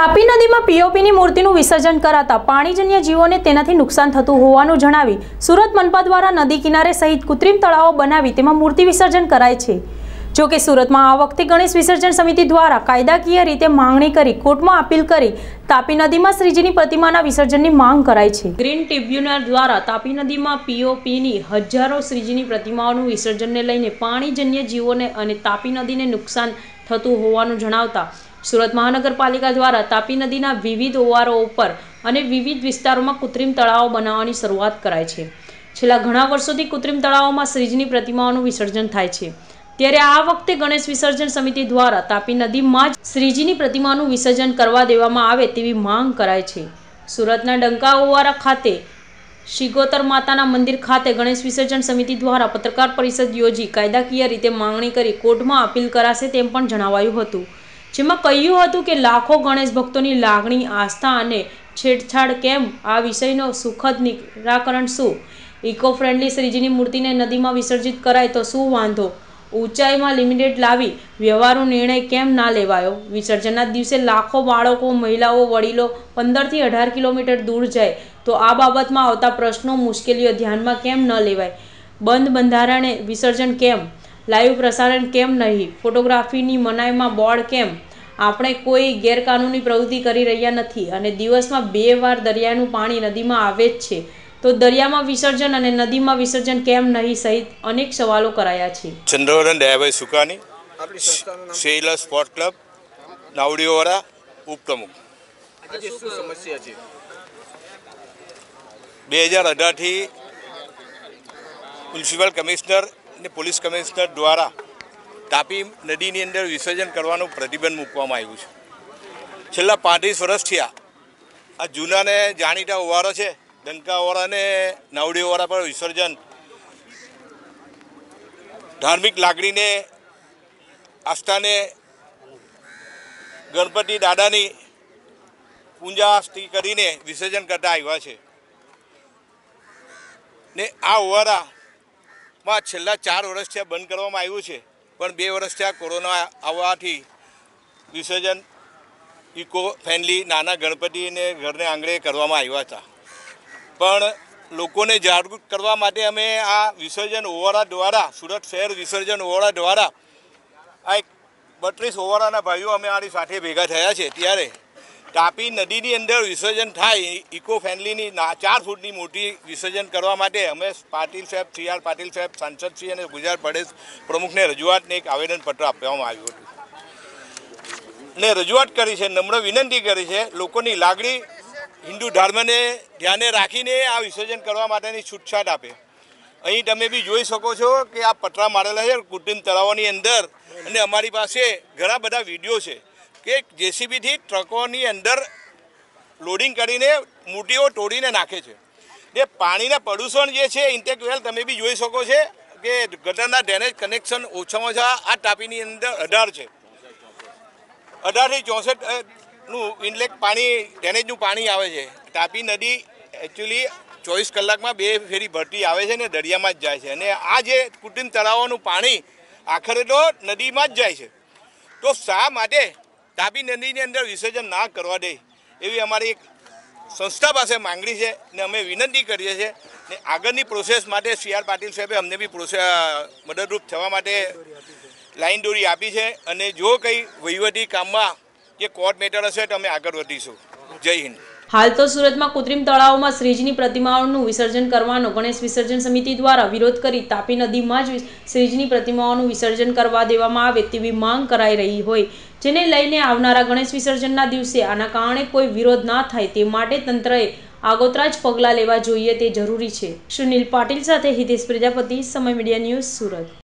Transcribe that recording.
તાપી નદીમાં પીઓપીની મૂર્તિનું વિસર્જન કરાતા પાણીજન્ય જીવોને તેનાથી નુકસાન થતું હોવાનું જણાવી સુરત મનપા દ્વારા નદી કિનારે સહિત કૃત્રિમ તળાવો બનાવી તેમાં મૂર્તિ વિસર્જન કરાય છે જો કે સુરતમાં આ વખતે ગણેશ વિસર્જન સમિતિ દ્વારા કાયદાકીય રીતે માંગણી કરી કોર્ટમાં અપીલ કરી તાપી નદીમાં શ્રીજીની પ્રતિમાના વિસર્જનની માંગ કરાય છે ગ્રીન ટ્રિબ્યુનલ દ્વારા તાપી નદીમાં પીઓપીની હજારો શ્રીજીની પ્રતિમાઓનું વિસર્જનને લઈને પાણીજન્ય જીવોને અને તાપી નદીને નુકસાન થતું હોવાનું જણાવતા સુરત મહાનગરપાલિકા દ્વારા તાપી નદીના વિવિધ ઓવારો ઉપર અને વિવિધ વિસ્તારોમાં કૃત્રિમ તળાવો બનાવવાની શરૂઆત કરાય છે છેલ્લા ઘણા વર્ષોથી કૃત્રિમ તળાવોમાં શ્રીજીની પ્રતિમાઓનું વિસર્જન થાય છે ત્યારે આ વખતે ગણેશ વિસર્જન સમિતિ દ્વારા તાપી નદીમાં જ શ્રીજીની પ્રતિમાનું વિસર્જન કરવા દેવામાં આવે તેવી માંગ કરાય છે સુરતના ડંકા ઓવારા ખાતે શિગોતર માતાના મંદિર ખાતે ગણેશ વિસર્જન સમિતિ દ્વારા પત્રકાર પરિષદ યોજી કાયદાકીય રીતે માંગણી કરી કોર્ટમાં અપીલ કરાશે તેમ પણ જણાવાયું હતું જેમાં કહ્યું હતું કે લાખો ગણેશ ભક્તોની લાગણી આસ્થા અને છેડછાડ કેમ આ વિષયનો સુખદ નિરાકરણ શું ઇકો ફ્રેન્ડલી શ્રીજીની મૂર્તિને નદીમાં વિસર્જિત કરાય તો શું વાંધો ઊંચાઈમાં લિમિટેડ લાવી વ્યવહારનો નિર્ણય કેમ ના લેવાયો વિસર્જનના દિવસે લાખો બાળકો મહિલાઓ વડીલો પંદરથી અઢાર કિલોમીટર દૂર જાય તો આ બાબતમાં આવતા પ્રશ્નો મુશ્કેલીઓ ધ્યાનમાં કેમ ન લેવાય બંધ બંધારણે વિસર્જન કેમ લાઈવ પ્રસારણ કેમ નહીં ફોટોગ્રાફીની મનાઈમાં બોર્ડ કેમ આપણે કોઈ ગેરકાનૂની પ્રવૃત્તિ કરી રહ્યા નથી અને દિવસમાં બે વાર દરિયાનું પાણી નદીમાં આવે જ છે તો દરિયામાં વિસર્જન અને નદીમાં વિસર્જન કેમ નહીં સહિત અનેક સવાલો કરાયા છે ચંદ્રવરણ દયાભાઈ સુકાની શેલા સ્પોર્ટ ક્લબ નાવડીઓવાળા ઉપપ્રમુખ બે હજાર અઢારથી મ્યુનિસિપલ કમિશનર અને પોલીસ કમિશનર દ્વારા તાપી નદીની અંદર વિસર્જન કરવાનું પ્રતિબંધ મૂકવામાં આવ્યું છે છેલ્લા પાંત્રીસ વર્ષથી આ જૂનાને જાણીતા ઓવારા છે ડંકા ઓવારા ને પર વિસર્જન ધાર્મિક લાગણીને આસ્થાને ગણપતિ દાદાની પૂંજાસ્તી કરીને વિસર્જન કરતા આવ્યા છે ને આ ઓવારામાં છેલ્લા ચાર વર્ષથી બંધ કરવામાં આવ્યું છે પણ બે વર્ષ થયા કોરોના આવવાથી વિસર્જન ઇકો ફ્રેન્ડલી નાના ગણપતિને ઘરને આંગળે કરવામાં આવ્યા હતા પણ લોકોને જાગૃત કરવા માટે અમે આ વિસર્જન ઓવારા દ્વારા સુરત શહેર વિસર્જન ઓવારા દ્વારા આ એક બત્રીસ ઓવારાના ભાઈઓ અમે આની સાથે ભેગા થયા છે ત્યારે તાપી નદીની અંદર વિસર્જન થાય ઇકો ફ્રેન્ડલીની ચાર ફૂટની મોટી વિસર્જન કરવા માટે અમે પાટીલ સાહેબ સી આર પાટીલ સાહેબ સાંસદશ્રી અને ગુજરાત પ્રદેશ પ્રમુખને રજૂઆતને એક આવેદનપત્ર આપવામાં આવ્યું હતું ને રજૂઆત કરી છે નમ્ર વિનંતી કરી છે લોકોની લાગણી હિન્દુ ધર્મને ધ્યાને રાખીને આ વિસર્જન કરવા માટેની છૂટછાટ આપે અહીં તમે બી જોઈ શકો છો કે આ પતરા મારેલા છે કુટુંબ તળાવોની અંદર અને અમારી પાસે ઘણા બધા વિડીયો છે કે જેસીબીથી ટ્રકોની અંદર લોડિંગ કરીને મૂટીઓ તોડીને નાખે છે જે પાણીના પ્રદૂષણ જે છે ઇન્ટેક વેલ તમે બી જોઈ શકો છો કે ગટરના ડ્રેનેજ કનેક્શન ઓછામાં ઓછા આ ટાપીની અંદર અઢાર છે અઢારથી ચોસઠનું ઇનલેક પાણી ડ્રેનેજનું પાણી આવે છે તાપી નદી એકચ્યુઅલી ચોવીસ કલાકમાં બે ફેરી ભરતી આવે છે ને દરિયામાં જ જાય છે અને આ જે કુટુંબ તળાવોનું પાણી આખરે તો નદીમાં જ જાય છે તો શા માટે તાપી નદીની અંદર વિસર્જન ના કરવા દે એવી અમારી એક સંસ્થા પાસે માંગણી છે ને અમે વિનંતી કરીએ છીએ ને આગળની પ્રોસેસ માટે સી આર પાટીલ સાહેબે અમને બી પ્રોસેસ મદદરૂપ થવા માટે લાઈન દોરી આપી છે અને જો કંઈ વહીવટી કામમાં જે કોર્ટ મેટર હશે તો અમે આગળ વધીશું જય હિન્દ હાલ તો સુરતમાં કૃત્રિમ તળાવોમાં શ્રીજીની પ્રતિમાઓનું વિસર્જન કરવાનો ગણેશ વિસર્જન સમિતિ દ્વારા વિરોધ કરી તાપી નદીમાં જ શ્રીજીની પ્રતિમાઓનું વિસર્જન કરવા દેવામાં આવે તેવી માંગ કરાઈ રહી હોય જેને લઈને આવનારા ગણેશ વિસર્જનના દિવસે આના કારણે કોઈ વિરોધ ના થાય તે માટે તંત્રએ આગોતરા જ પગલાં લેવા જોઈએ તે જરૂરી છે સુનિલ પાટીલ સાથે હિતેશ પ્રજાપતિ સમય મીડિયા ન્યૂઝ સુરત